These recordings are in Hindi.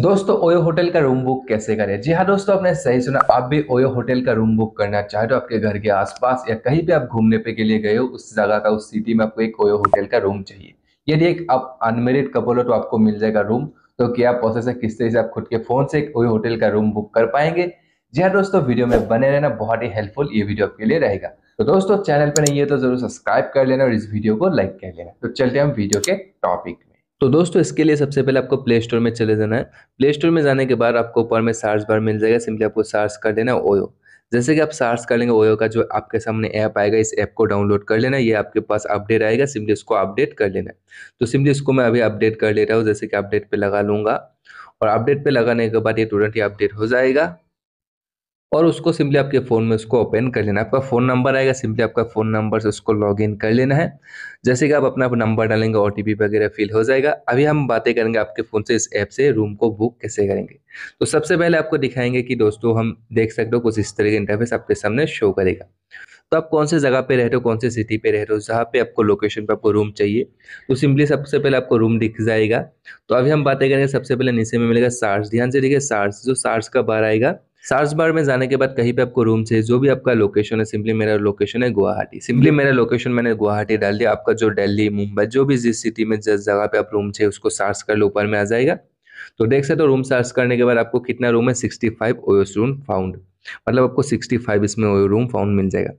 दोस्तों ओयो होटल का रूम बुक कैसे करें जी हाँ दोस्तों आपने सही सुना आप भी ओयो होटल का रूम बुक करना चाहे तो आपके घर के आसपास या कहीं भी आप घूमने पे के लिए गए हो उस जगह का उस सिटी में आपको एक ओयो होटल का रूम चाहिए यदि एक आप अनमेरिड कपल हो तो आपको मिल जाएगा रूम तो क्या प्रोसेस है किस तरह से आप खुद के फोन से एक ओयो होटल का रूम बुक कर पाएंगे जी हाँ दोस्तों वीडियो में बने रहना बहुत ही हेल्पफुल ये वीडियो आपके लिए रहेगा तो दोस्तों चैनल पर नहीं है तो जरूर सब्सक्राइब कर लेना और इस वीडियो को लाइक कर लेना तो चलते हम वीडियो के टॉपिक तो दोस्तों इसके लिए सबसे पहले आपको प्ले स्टोर में चले जाना है प्ले स्टोर में जाने के बाद आपको ऊपर में सार्च बार मिल जाएगा सिंपली आपको सर्च कर देना है ओयो जैसे कि आप सार्च कर लेंगे ओयो का जो आपके सामने ऐप आएगा इस ऐप को डाउनलोड कर लेना ये आपके पास अपडेट आएगा सिंपली उसको अपडेट कर लेना है तो सिंपली इसको मैं अभी अपडेट कर ले रहा हूँ जैसे कि अपडेट पर लगा लूँगा और अपडेट पर लगाने के बाद ये तुरंत ही अपडेट हो जाएगा और उसको सिंपली आपके फ़ोन में उसको ओपन कर लेना आपका फ़ोन नंबर आएगा सिंपली आपका फ़ोन नंबर से उसको लॉग इन कर लेना है जैसे कि आप अपना नंबर डालेंगे ओ वगैरह फिल हो जाएगा अभी हम बातें करेंगे आपके फ़ोन से इस ऐप से रूम को बुक कैसे करेंगे तो सबसे पहले आपको दिखाएंगे कि दोस्तों हम देख सकते हो कुछ इस तरह का इंटरफेस आपके सामने शो करेगा तो आप कौन से जगह पे रह रहे हो कौन से सिटी पे रह रहे हो जहाँ पे आपको लोकेशन पे आपको रूम चाहिए तो सिंपली सबसे पहले आपको रूम दिख जाएगा तो अभी हम बातें करेंगे सबसे पहले नीचे में मिलेगा सार्स ध्यान से देखिए सार्स जो सार्स का बार आएगा सार्स बार में जाने के बाद कहीं पे आपको रूम चाहिए जो भी आपका लोकेशन है सिंपली मेरा लोकेशन है गुवाहाटी सिंपली मेरा लोकेशन मैंने गुवाहाटी डाल दिया आपका जो दिल्ली मुंबई जो भी जिस सिटी में जिस जगह पे आप रूम चाहिए उसको सर्च कर लो ऊपर में आ जाएगा तो देख सकते हो तो रूम सर्च करने के बाद आपको कितना रूम है sixty five OYOs room found मतलब आपको 65 इसमें रूम फाउंड मिल जाएगा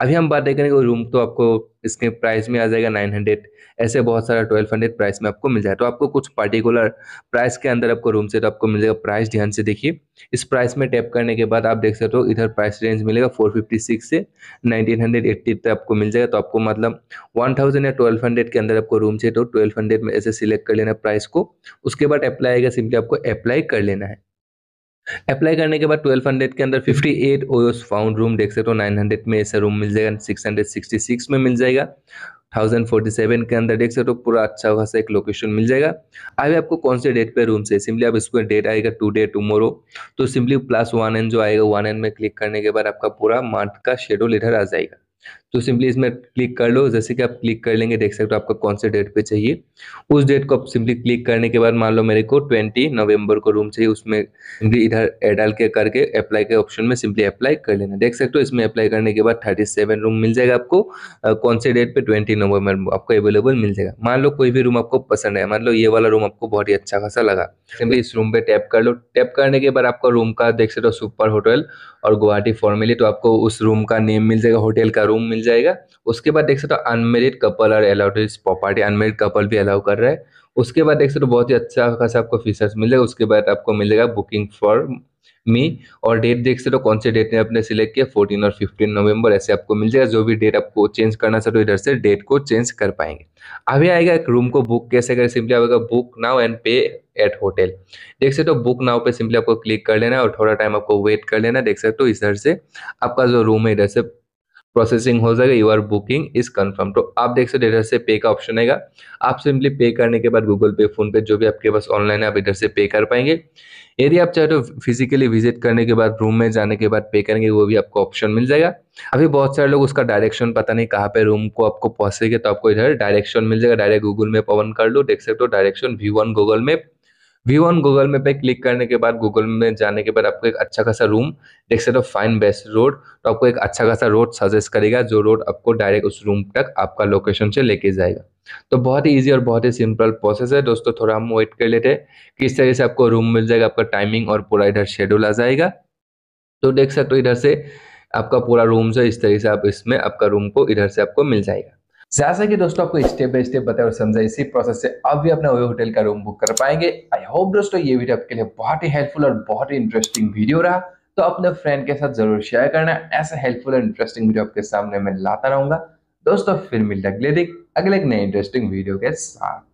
अभी हम देखेंगे करेंगे रूम तो आपको इसके प्राइस में आ जाएगा 900 ऐसे बहुत सारा 1200 प्राइस में आपको मिल जाएगा तो आपको कुछ पार्टिकुलर प्राइस के अंदर आपको रूम से तो आपको मिल जाएगा प्राइस ध्यान से देखिए इस प्राइस में टैप करने के बाद आप देख सकते हो इधर प्राइस रेंज मिलेगा सिक्स से 1980 तक आपको मिल जाएगा तो आपको मतलब थाउजेंड या हंड्रेड के अंदर आपको रूम से तो हंड्रेड में ऐसे सिलेक्ट कर लेना प्राइस को उसके बाद अप्लाई आएगा सिंपली आपको अप्लाई कर लेना है अप्लाई करने के बाद 1200 के अंदर 58 एट ओयोस फाउंड रूम देख सकते हो 900 में ऐसा रूम मिल जाएगा 666 में मिल जाएगा 1047 के अंदर देख सकते हो पूरा अच्छा खासा एक लोकेशन मिल जाएगा अभी आपको कौन से डेट पे रूम से सिंपली आप इसको डेट आएगा टू डे टुमोरो तो सिंपली प्लस वन एन जो आएगा वन एन में क्लिक करने के बाद आपका पूरा मंथ का शेड्यूल इधर आ जाएगा तो सिंपली इसमें क्लिक कर लो जैसे कि आप क्लिक कर लेंगे देख सकते हो आपका कौन से डेट पे चाहिए उस डेट को आप सिंपली क्लिक करने के बाद मान लो मेरे को ट्वेंटी नवंबर को रूम चाहिए उसमें सिंपली इधर डाल के करके अप्लाई के ऑप्शन में सिंपली अप्लाई कर लेना देख सकते हो इसमें अप्लाई करने के बाद थर्टी रूम मिल जाएगा आपको कौन से डेट पे ट्वेंटी नवंबर आपको अवेलेबल मिल जाएगा मान लो कोई भी रूम आपको पसंद है मान लो ये वाला रूम आपको बहुत ही अच्छा खासा लगा सिंपली इस रूम पे टैप कर लो टैप करने के बाद आपका रूम का देख सकते हो सुपर होटल और गुवाहाटी फॉर्मेली तो आपको उस रूम का नेम मिल जाएगा होटल का रूम रूम मिल जाएगा उसके बाद देख सकते हो अनमेरिड कपल और अलाउड इस प्रॉपर्टी अनमेरिड कपल भी अलाउ कर रहा है उसके बाद देख सकते हो बहुत ही अच्छा खासा आपको फीचर्स मिल जाएगा उसके बाद आपको मिलेगा बुकिंग फॉर मी और डेट देख सकते हो कौन से डेट ने आपने सिलेक्ट किया फोर्टीन और फिफ्टीन नवंबर ऐसे आपको मिल जाएगा जो भी डेट आपको चेंज करना चाहते हो इधर से डेट को चेंज कर पाएंगे अभी आएगा एक रूम को बुक कैसे करें सिंपली आएगा book now and pay at hotel देख सकते हो तो बुक नाउ पे सिंपली आपको क्लिक कर लेना और थोड़ा टाइम आपको वेट कर लेना देख सकते हो तो इधर से आपका जो रूम है इधर से प्रोसेसिंग हो जाएगा your booking is confirm तो आप देख सकते इधर से पे का ऑप्शन आएगा आप सिंपली पे करने के बाद गूगल पे फोन पे जो भी आपके पास ऑनलाइन है आप इधर से पे कर पाएंगे यदि आप चाहे तो फिजिकली विजिट करने के बाद रूम में जाने के बाद पे करेंगे वो भी आपको ऑप्शन मिल जाएगा अभी बहुत सारे लोग उसका डायरेक्शन पता नहीं कहाँ पे रूम को आपको पहुंचेगा तो आपको इधर डायरेक्शन मिल जाएगा डायरेक्ट गूगल मैप ऑन कर लो देख सकते हो direction view on Google map view on Google map पे क्लिक करने के बाद गूगल में जाने के बाद आपको एक अच्छा खासा रूम देख सकते हो फाइन बेस्ट रोड तो आपको एक अच्छा खासा रोड सजेस्ट करेगा जो रोड आपको डायरेक्ट उस रूम तक आपका लोकेशन से लेके जाएगा तो बहुत ही ईजी और बहुत ही सिंपल प्रोसेस है दोस्तों थोड़ा हम वेट कर लेते हैं किस तरीके से आपको रूम मिल जाएगा आपका टाइमिंग और पूरा इधर शेड्यूल आ जाएगा तो देख सकते हो इधर से आपका पूरा रूम जो इस तरीके से आप इसमें आपका रूम को इधर से आपको मिल जाएगा जैसा कि दोस्तों आपको स्टेप बाय स्टेप बताया और समझा इसी प्रोसेस से आप भी अपना होटल का रूम बुक कर पाएंगे आई होप दोस्तों ये वीडियो आपके लिए बहुत ही हेल्पफुल और बहुत ही इंटरेस्टिंग वीडियो रहा तो अपने फ्रेंड के साथ जरूर शेयर करना ऐसा हेल्पफुल और इंटरेस्टिंग वीडियो आपके सामने मैं लाता रहूंगा दोस्तों फिर मिलता अगले दिन अगले एक नए इंटरेस्टिंग वीडियो के साथ